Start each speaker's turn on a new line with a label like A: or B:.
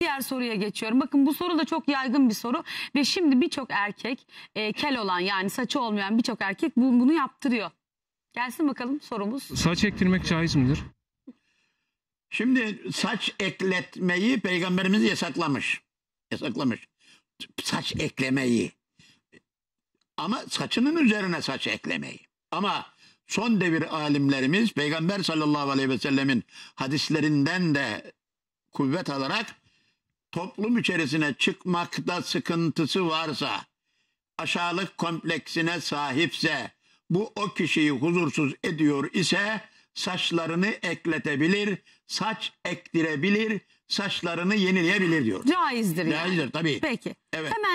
A: Diğer soruya geçiyorum. Bakın bu soru da çok yaygın bir soru ve şimdi birçok erkek e, kel olan yani saçı olmayan birçok erkek bu, bunu yaptırıyor. Gelsin bakalım sorumuz.
B: Saç ektirmek caiz midir?
C: Şimdi saç ekletmeyi peygamberimiz yasaklamış. Yasaklamış. Saç eklemeyi. Ama saçının üzerine saç eklemeyi. Ama son devir alimlerimiz peygamber sallallahu aleyhi ve sellemin hadislerinden de kuvvet alarak toplum içerisine çıkmakta sıkıntısı varsa, aşağılık kompleksine sahipse, bu o kişiyi huzursuz ediyor ise saçlarını ekletebilir, saç ektirebilir, saçlarını yenileyebilir diyor.
D: Caizdir yani. Caizdir tabii. Peki. Evet. Hemen